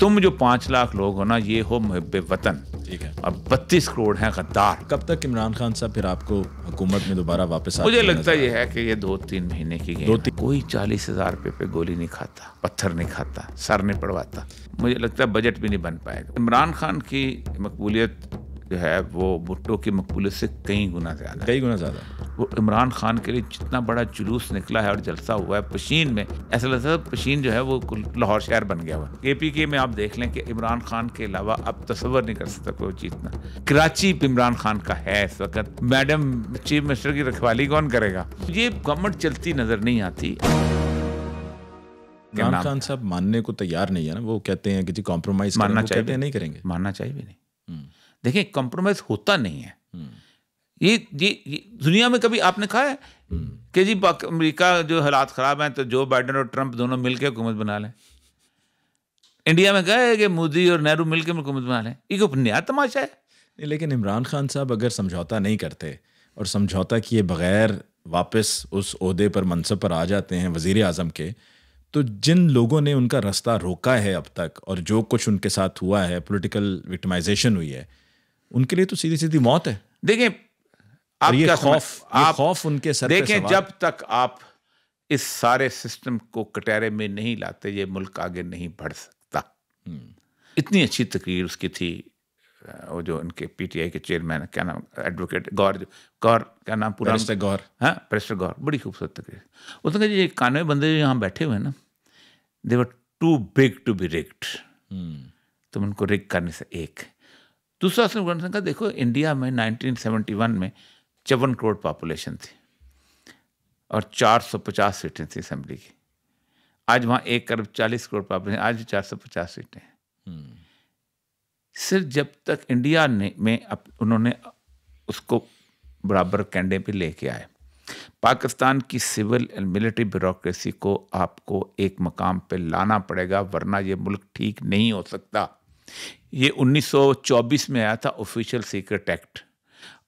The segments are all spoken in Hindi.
तुम जो पांच लाख लोग हो ना ये हो मुहब वतन ठीक है अब बत्तीस करोड़ हैं गद्दार कब तक इमरान खान साहब फिर आपको हुकूमत में दोबारा वापस मुझे लगता ये है कि ये दो तीन महीने की दो तीन कोई चालीस हजार रुपये पे गोली नहीं खाता पत्थर नहीं खाता सर नहीं पड़वाता मुझे लगता है बजट भी नहीं बन पाएगा इमरान खान की मकबूलियत जो है वो भुट्टो के मकबूले से कई गुना ज़्यादा कई गुना ज़्यादा वो इमरान खान के लिए जितना बड़ा जुलूस निकला है और जलसा हुआ है पशीन में ऐसा लगता है पशीन जो है वो लाहौर शहर बन गया हुआ के पी के में आप देख लें कि इमरान खान के अलावा अब तस्वर नहीं कर सकता कोई जीतना कराची इमरान खान का है इस वक्त मैडम चीफ मिनिस्टर की रखवाली कौन करेगा ये गवर्नमेंट चलती नज़र नहीं आती इमरान खान साहब मानने को तैयार नहीं है ना वो कहते हैं कि जी कॉम्प्रोमाइज मानना चाहिए नहीं करेंगे मानना चाहिए भी नहीं देखें कॉम्प्रोमाइज होता नहीं है हम्म। ये ये, ये दुनिया में कभी आपने कहा है हम्म। कि जी अमेरिका जो हालात ख़राब हैं तो जो बाइडन और ट्रंप दोनों मिलकर हुकूमत बना लें इंडिया में कहा है कि मोदी और नेहरू मिलकर हुकूमत बना लें एक नया तमाशा है लेकिन इमरान खान साहब अगर समझौता नहीं करते और समझौता किए बगैर वापस उस अहदे पर मनसब पर आ जाते हैं वजीर अजम के तो जिन लोगों ने उनका रास्ता रोका है अब तक और जो कुछ उनके साथ हुआ है पॉलिटिकल विक्टिमाइजेशन हुई है उनके लिए तो सीधी सीधी मौत है देखें आप ये खौफ आप खौफ उनके सर देखें जब तक आप इस सारे सिस्टम को कटहरे में नहीं लाते ये मुल्क आगे नहीं बढ़ सकता हम्म। इतनी अच्छी तकरीर उसकी थी वो जो उनके पीटीआई के चेयरमैन क्या नाम एडवोकेट गौर जो गौर क्या नाम पूरा प्रेस्टर गौर हाँ प्रेस्टर गौर बड़ी खूबसूरत तकरीर उसने कहा कानवे बंदे जो यहाँ बैठे हुए हैं ना they were too big to be wrecked तुम उनको रिक करने से एक दूसरा असम जनसंख्या देखो इंडिया में 1971 में चौवन करोड़ पॉपुलेशन थी और 450 सीटें थी असम्बली की आज वहाँ एक अरब चालीस करोड़ पॉपुलेशन आज भी चार सौ पचास सीटें हैं हम्म। सिर्फ जब तक इंडिया ने में अप, उन्होंने उसको बराबर कैंडे पे लेके आए पाकिस्तान की सिविल एंड मिलिट्री ब्यूरोक्रेसी को आपको एक मकाम पे लाना पड़ेगा वरना ये मुल्क ठीक नहीं हो सकता ये 1924 में आया था ऑफिशियल सीक्रेट एक्ट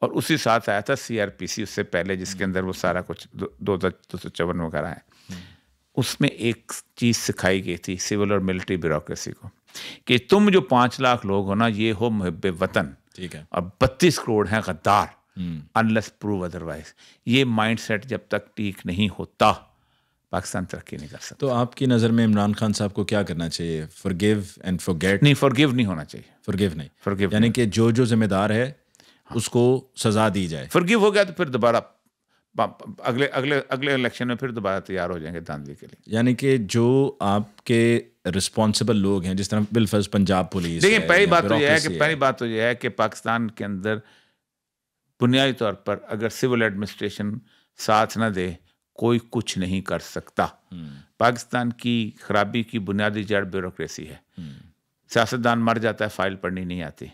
और उसी साथ आया था सीआरपीसी उससे पहले जिसके अंदर वो सारा कुछ दो हज़ार दो सौ चौवन वगैरह है उसमें एक चीज़ सिखाई गई थी सिविल और मिलिट्री ब्यूरोक्रेसी को कि तुम जो पाँच लाख लोग हो ना ये हो मुहब वतन ठीक है और बत्तीस करोड़ हैं गद्दार अनलेस प्रूव अदरवाइज ये माइंड जब तक ठीक नहीं होता पाकिस्तान तरक्की नहीं कर सकता तो आपकी नज़र में इमरान खान साहब को क्या करना चाहिए फॉरगिव एंड फॉरगेट नहीं फॉरगिव नहीं होना चाहिए फॉरगिव नहीं फॉरगिव यानी कि जो जो जिम्मेदार है हाँ। उसको सजा दी जाए फॉरगिव हो गया तो फिर दोबारा अगले अगले अगले इलेक्शन में फिर दोबारा तैयार हो जाएंगे दानवी के लिए यानी कि जो आपके रिस्पॉन्सिबल लोग हैं जिस तरह बिलफर्ज पंजाब पुलिस देखिए पहली बात तो यह है कि पहली बात तो यह है कि पाकिस्तान के अंदर बुनियादी तौर पर अगर सिविल एडमिनिस्ट्रेशन साथ ना दे कोई कुछ नहीं कर सकता पाकिस्तान की खराबी की बुनियादी जड़ ब्यूरोक्रेसी है सियासतदान मर जाता है फाइल पढ़नी नहीं आती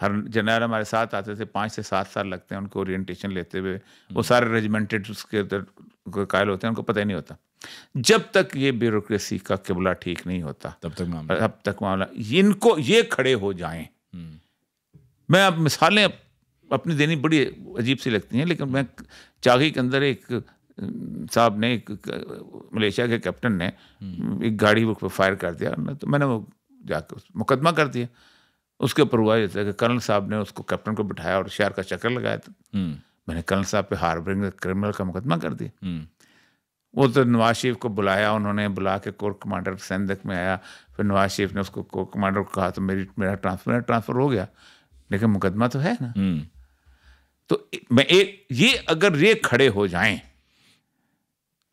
हर जनरल हमारे साथ आते थे पाँच से सात साल लगते हैं उनको ओरिएंटेशन लेते हुए वो सारे रेजिमेंटेड उसके कायल होते हैं उनको पता ही नहीं होता जब तक ये ब्यूरोक्रेसी का किबला ठीक नहीं होता तब तक मामला अब तक मामला इनको ये खड़े हो जाएं मैं अब मिसालें अपनी देनी बड़ी अजीब सी लगती हैं लेकिन मैं चागी के अंदर एक साहब ने मलेशिया के कैप्टन ने हम्म। एक गाड़ी पर फायर कर दिया तो मैंने वो जाकर मुकदमा कर दिया उसके ऊपर हुआ जैसे कि कर्नल साहब ने उसको कैप्टन को बिठाया और शहर का चक्कर लगाया था हम्म। मैंने कर्नल साहब पे हार्बरिंग क्रिमिनल का मुकदमा कर दिया हम्म। वो तो नवाज शरीफ को बुलाया उन्होंने बुला के कोर कमांडर सैंदक में आया फिर नवाज शरीफ ने उसको कोर कमांडर को कहा तो मेरी मेरा ट्रांसफर ट्रांसफर हो गया लेकिन मुकदमा तो है ना तो मैं एक ये अगर ये खड़े हो जाएं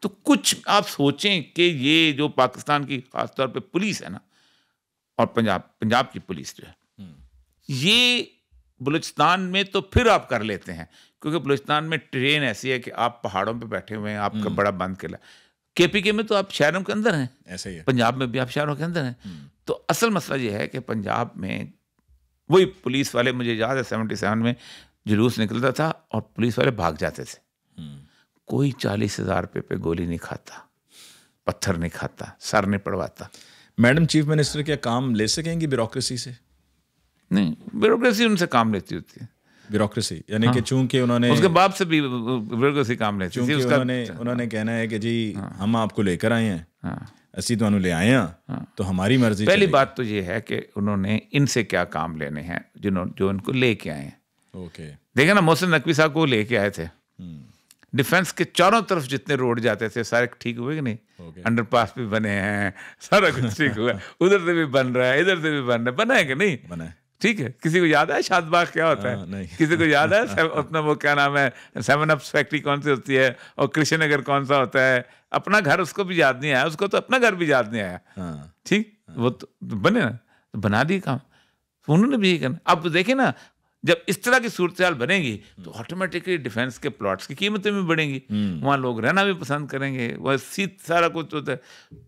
तो कुछ आप सोचें कि ये जो पाकिस्तान की खासतौर पे पुलिस है ना और पंजाब पंजाब की पुलिस जो है हम्म। ये बलूचिस्तान में तो फिर आप कर लेते हैं क्योंकि बलूचिस्तान में ट्रेन ऐसी है कि आप पहाड़ों पे बैठे हुए हैं आपका हम्म। बड़ा बंद किला के में तो आप शहरों के अंदर हैं ऐसे ही है। पंजाब में भी आप शहरों के अंदर हैं हम्म। तो असल मसला ये है कि पंजाब में वही पुलिस वाले मुझे याद है सेवेंटी सेवन में जुलूस निकलता था और पुलिस वाले भाग जाते थे कोई चालीस हजार रुपये पे गोली नहीं खाता पत्थर नहीं खाता सर नहीं पड़वाता मैडम चीफ मिनिस्टर क्या काम ले सकेंगी ब्यूरोक्रेसी से नहीं ब्यूरोक्रेसी उनसे काम लेती होती है ब्यूरोक्रेसी यानी हाँ। कि चूंकि उन्होंने उसके बाप से भी ब्यूरोक्रेसी काम लेती थी उसका उन्होंने उन्होंने कहना है कि जी हाँ। हम आपको लेकर आए हैं हाँ। असी तो ले आए ਆਏ हाँ। तो हमारी मर्जी पहली बात तो ये है कि उन्होंने इनसे क्या काम लेने हैं जिन्होंने जो ਜੋ लेके आए हैं ओके देखे ना मोहसिन नकवी साहब को लेके आए थे हम्म। डिफेंस के चारों तरफ जितने रोड जाते थे सारे ठीक हुए कि नहीं okay. भी बने हैं सारा कुछ ठीक हुआ उधर से भी बन रहा है इधर से भी बन रहा है बना है कि नहीं बना है ठीक है किसी को याद है शादबाग क्या होता हाँ, है नहीं। किसी को याद है अपना वो क्या नाम है सेवन अप्स फैक्ट्री कौन सी होती है और कृष्ण नगर कौन सा होता है अपना घर उसको भी याद नहीं आया उसको तो अपना घर भी याद नहीं आया हाँ। ठीक वो तो बने ना तो बना दिए काम उन्होंने भी ये करना अब देखे ना जब इस तरह की सूरत बनेगी तो ऑटोमेटिकली डिफेंस के प्लॉट्स की कीमतें भी बढ़ेंगी हम्म। वहाँ लोग रहना भी पसंद करेंगे वह सीत सारा कुछ होता है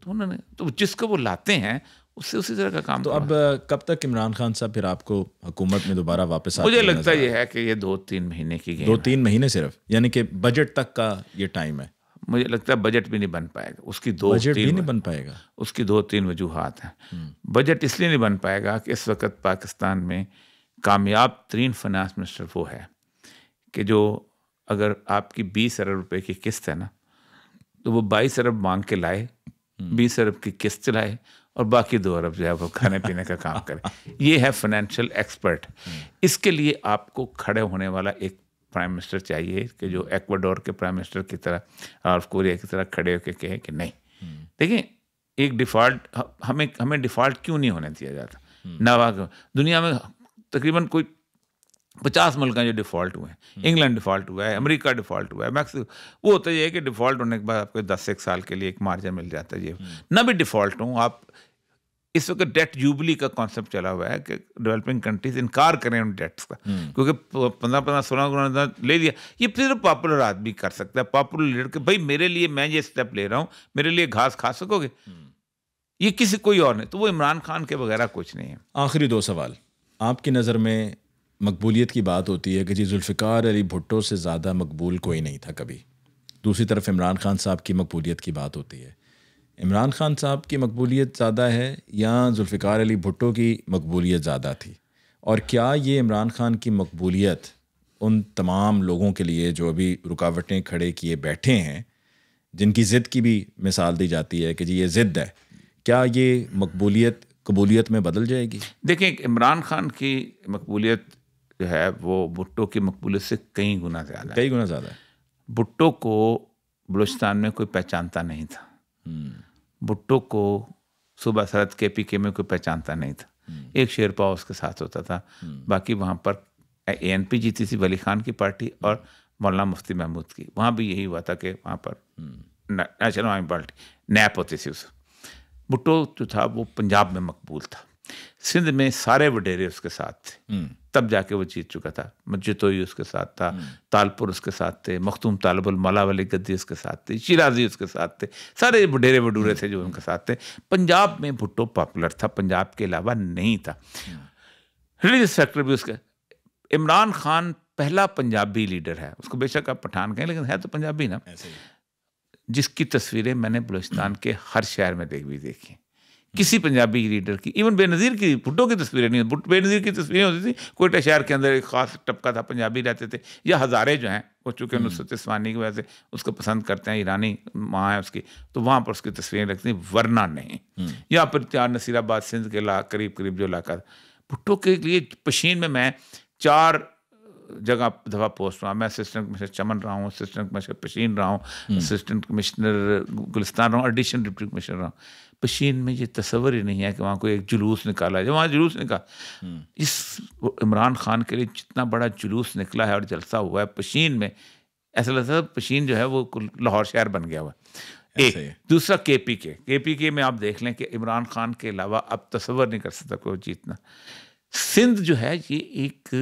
तो उन्होंने तो जिसको वो लाते हैं उससे उसी तरह का काम तो अब कब तक इमरान खान साहब फिर आपको हुकूमत में दोबारा वापस मुझे लगता यह है कि ये दो तीन महीने की दो तीन महीने सिर्फ यानी कि बजट तक का ये टाइम है मुझे लगता है बजट भी नहीं बन पाएगा उसकी दो बजट भी नहीं बन पाएगा उसकी दो तीन वजूहत हैं बजट हम्म। इसलिए नहीं बन पाएगा कि इस वक्त पाकिस्तान में कामयाब तरीन फाइनेंस मिनिस्टर वो है कि जो अगर आपकी बीस अरब रुपए की किस्त है ना तो वो बाईस अरब मांग के लाए हम्म। बीस अरब की किस्त लाए और बाकी दो अरब जो है वो खाने पीने का काम करें ये है फाइनेंशियल एक्सपर्ट हम्म। इसके लिए आपको खड़े होने वाला एक प्राइम मिनिस्टर चाहिए कि जो एक्वाडोर के प्राइम मिनिस्टर की तरह और कोरिया की तरह खड़े होकर कहे कि नहीं हम्म। देखिए एक डिफ़ॉल्ट हमें हमें डिफ़ॉल्ट क्यों नहीं होने दिया जाता नवा दुनिया में तकरीबन कोई पचास मुल्क हैं जो डिफ़ॉल्ट हुए हैं इंग्लैंड हम्म। डिफ़ॉल्ट हुआ है अमेरिका डिफ़ॉल्ट हुआ है मैक्सिको वो होता ये है कि डिफ़ॉल्ट होने के बाद आपको दस एक साल के लिए एक मार्जिन मिल जाता है ये ना हम्म। भी डिफ़ॉल्ट हूँ आप इस वक्त डेट जूबली का कॉन्सेप्ट चला हुआ है कि डेवलपिंग कंट्रीज इनकार करें उन डेट्स का हम्म। क्योंकि पंद्रह पंद्रह सोलह सोलह ले लिया ये सिर्फ पॉपुलर आदमी कर सकता है पॉपुलर लीडर के भाई मेरे लिए मैं ये स्टेप ले रहा हूँ मेरे लिए घास खा सकोगे ये किसी कोई और नहीं तो वो इमरान खान के वगैरह कुछ नहीं है आखिरी दो सवाल आपकी नज़र में मकबूलियत की बात होती है कि जी जुल्फ़िकार अली भुट्टो से ज़्यादा मकबूल कोई नहीं था कभी दूसरी तरफ इमरान खान साहब की मकबूलियत की बात होती है इमरान खान साहब की मकबूलियत ज़्यादा है या जुल्फ़िकार अली भुट्टो की मकबूलियत ज़्यादा थी और क्या ये इमरान खान की मकबूलियत उन तमाम लोगों के लिए जो अभी रुकावटें खड़े किए बैठे हैं जिनकी ज़िद की भी मिसाल दी जाती है कि जी ये ज़िद्द है क्या ये मकबूलियत कबूलियत में बदल जाएगी देखिए इमरान खान की मकबूलियत जो है वो भुट्टो की मकबूलियत से कई गुना ज़्यादा कई गुना ज़्यादा है भुट्टो को बलूचिस्तान में कोई पहचानता नहीं था हम्म। भुट्टो को सुबह शरद के पी के में कोई पहचानता नहीं था हम्म। एक शेर पाव उसके साथ होता था हम्म। बाकी वहाँ पर ए एन पी जीती थी वली खान की पार्टी और मौलाना मुफ्ती महमूद की वहाँ भी यही हुआ था कि वहाँ पर नेशनल आर्मी पार्टी नैप होती थी उस भुट्टो जो था वो पंजाब में मकबूल था सिंध में सारे वडेरे उसके साथ थे हम्म। तब जाके वो जीत चुका था मजतोई उसके साथ था हम्म। तालपुर उसके साथ थे मखतूम तालबुल मला वाली गद्दी उसके साथ थे शिराजी उसके साथ थे सारे वडेरे वडूरे थे जो उनके साथ थे पंजाब में भुट्टो पॉपुलर था पंजाब के अलावा नहीं था हम्म। रिलीजियस फैक्टर भी उसका इमरान खान पहला पंजाबी लीडर है उसको बेशक आप पठान कहें लेकिन है तो पंजाबी ना जिसकी तस्वीरें मैंने बलूचिस्तान के हर शहर में देख भी देखी किसी पंजाबी रीडर की इवन बेनज़ीर की भुट्टो की तस्वीरें नहीं बेनज़ीर की तस्वीरें होती थी कोयटा शहर के अंदर एक खास टपका था पंजाबी रहते थे या हज़ारे जो हैं वो चूँकि नुसरत हम्म। इस्वानी की वजह से उसको पसंद करते हैं ईरानी माँ है उसकी तो वहाँ पर उसकी तस्वीरें रखती वरना नहीं या फिर चार नसीराबाद सिंध के ला करीब करीब जो इलाका था भुट्टो के लिए पशीन में मैं चार जगह दफ़ा पोस्ट हुआ मैं असिस्टेंट कमिश्नर चमन रहा हूँ असिस्टेंट कमिश्नर पशीन रहा हूँ असिस्टेंट कमिश्नर गुलिस्तान रहा हूँ एडिशनल डिप्टी कमिश्नर रहा हूँ पशीन में ये तस्वर ही नहीं है कि वहाँ कोई एक जुलूस निकाला है वहाँ जुलूस निकाला हम्म। इस इमरान खान के लिए जितना बड़ा जुलूस निकला है और जलसा हुआ है पशीन में ऐसा लगता है पशीन जो है वो लाहौर शहर बन गया हुआ एक दूसरा के पी के के पी के में आप देख लें कि इमरान खान के अलावा अब तस्वर नहीं कर सकता कोई जीतना सिंध जो है ये एक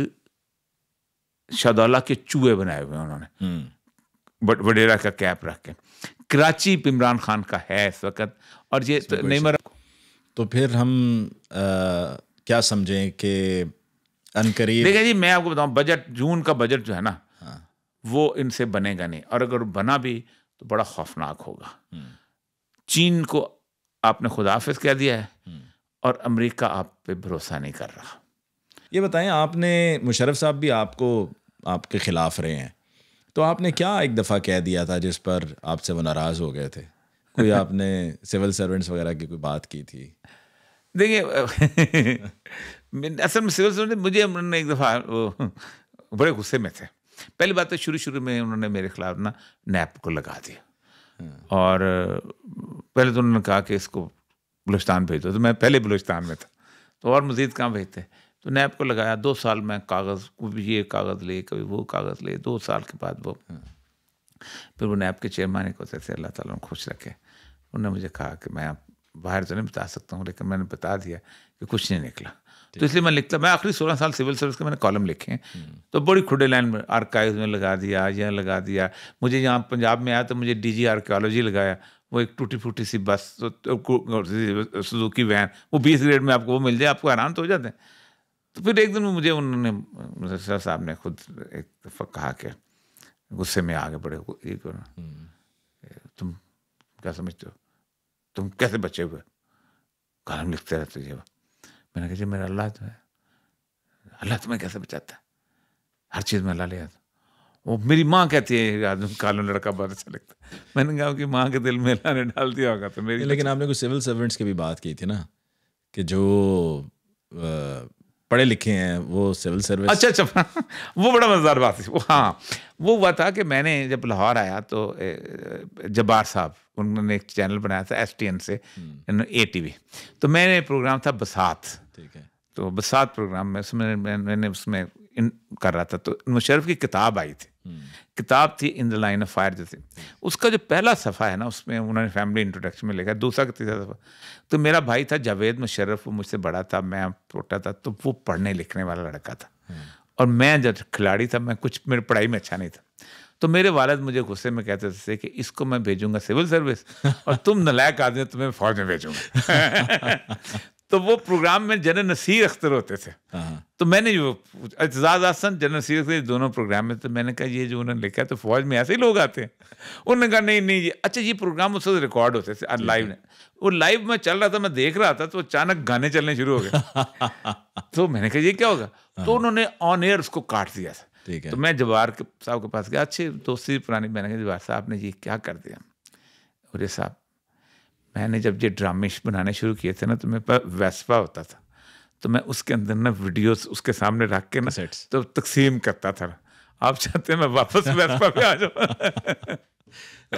शादौला के चूहे बनाए हुए उन्होंने हम्म। बट वडेरा का कैप रख के कराची इमरान खान का है इस वक्त और ये तो मर तो फिर हम आ, क्या समझें कि अनकरीब देखिए जी मैं आपको बताऊं बजट जून का बजट जो है ना हाँ। वो इनसे बनेगा नहीं और अगर बना भी तो बड़ा खौफनाक होगा हम्म। चीन को आपने खुदाफिज कह दिया है हम्म। और अमेरिका आप पे भरोसा नहीं कर रहा ये बताएं आपने मुशरफ साहब भी आपको आपके खिलाफ रहे हैं तो आपने क्या एक दफ़ा कह दिया था जिस पर आपसे वो नाराज़ हो गए थे कोई आपने सिविल सर्वेंट्स वगैरह की कोई बात की थी देखिए असल में सिविल सर्वेंट मुझे उन्होंने एक दफ़ा बड़े गुस्से में थे पहली बात तो शुरू शुरू में उन्होंने मेरे खिलाफ ना नैप को लगा दिया हाँ। और पहले तो उन्होंने कहा कि इसको बलुस्तान भेज दो तो मैं पहले बलुस्तान में था तो और मज़ीद कहाँ भेजते तो नैब को लगाया दो साल में कागज़ कभी ये कागज़ ले कभी वो कागज़ ले दो साल के बाद वो हम्म। फिर वो नैब के चेयरमैन को होते थे अल्लाह ताला खुश रखे उन्होंने मुझे कहा कि मैं आप बाहर तो नहीं बता सकता हूँ लेकिन मैंने बता दिया कि कुछ नहीं निकला तो इसलिए मैं लिखता मैं आखिरी सोलह साल सिविल सर्विस के मैंने कॉलम लिखे हैं हम्म। तो बड़ी खुडे लाइन में आर्काइव में लगा दिया यहाँ लगा दिया मुझे यहाँ पंजाब में आया तो मुझे डी जी आर्कियोलॉजी लगाया वो एक टूटी फूटी सी बस तो, तो, सुजुकी वैन वो बीस ग्रेड में आपको वो मिल जाए आपको आराम तो हो जाते हैं तो फिर एक दिन मुझे उन्होंने सर साहब ने खुद एक दफ़ा कहा कि गुस्से में आगे बढ़े ये करो हम्म। तुम क्या समझते हो तुम कैसे बचे हुए कलम लिखते रहते जी मैंने कहा जी मेरा अल्लाह तो है अल्लाह तुम्हें कैसे बचाता है हर चीज़ में अल्लाह ले आता वो मेरी माँ कहती है आदमी कालो लड़का बहुत अच्छा लगता है मैंने कहा कि माँ के दिल में अल्लाह ने डाल दिया होगा तो मेरी लेकिन आपने कुछ सिविल सर्वेंट्स की भी बात की थी ना कि जो पढ़े लिखे हैं वो सिविल सर्विस अच्छा अच्छा वो बड़ा मज़ेदार बात है हाँ वो हुआ था कि मैंने जब लाहौर आया तो जब्बार साहब उन्होंने एक चैनल बनाया था एस टी एन से ए टी वी तो मैंने प्रोग्राम था बसात ठीक है तो बसात प्रोग्राम में उसमें मैंने उसमें इन कर रहा था तो मुशरफ की किताब आई थी हम्म। किताब थी in the line of fire जैसे हम्म। उसका जो पहला सफ़ा है ना उसमें उन्होंने फैमिली इंट्रोडक्शन में लिखा दूसरा का तीसरा सफ़ा तो मेरा भाई था जावेद मुशरफ वो मुझसे बड़ा था मैं छोटा था तो वो पढ़ने लिखने वाला लड़का था हम्म। और मैं जब खिलाड़ी था मैं कुछ मेरी पढ़ाई में अच्छा नहीं था तो मेरे वालद मुझे गुस्से में कहते थे कि इसको मैं भेजूंगा सिविल सर्विस और तुम नलायक आदमी तुम्हें फौज में भेजूंगा तो वो प्रोग्राम में जन नसीर अख्तर होते थे हाँ, हाँ। तो मैंने जो एतजाज आसन जन नसीर अख्तर दोनों प्रोग्राम में तो मैंने कहा ये जो उन्होंने लिखा है तो फौज में ऐसे ही लोग आते हैं उन्होंने कहा नहीं नहीं जी अच्छा ये प्रोग्राम उस वक्त रिकॉर्ड होते थे लाइव ने वो लाइव में चल रहा था मैं देख रहा था तो अचानक गाने चलने शुरू हो गए तो मैंने कहा ये क्या होगा हाँ। तो उन्होंने ऑन एयर उसको काट दिया था ठीक है तो मैं जवाहर साहब के पास गया अच्छे दोस्ती पुरानी मैंने कहा जवाहर साहब ने ये क्या कर दिया और साहब मैंने जब ये ड्रामे बनाने शुरू किए थे ना तो मेरे पास वैसपा होता था तो मैं उसके अंदर ना वीडियोस उसके सामने रख के ना सेट्स तो तकसीम करता था आप चाहते हैं मैं वापस वैसपा पे आ जाऊँ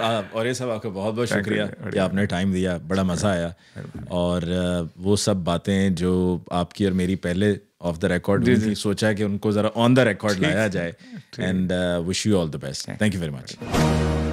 और ये सब आपका बहुत बहुत शुक्रिया कि आपने टाइम दिया बड़ा मज़ा आया और वो सब बातें जो आपकी और मेरी पहले ऑफ द रिकॉर्ड थी सोचा कि उनको ज़रा ऑन द रिकॉर्ड लाया जाए and wish you all the best thank you very much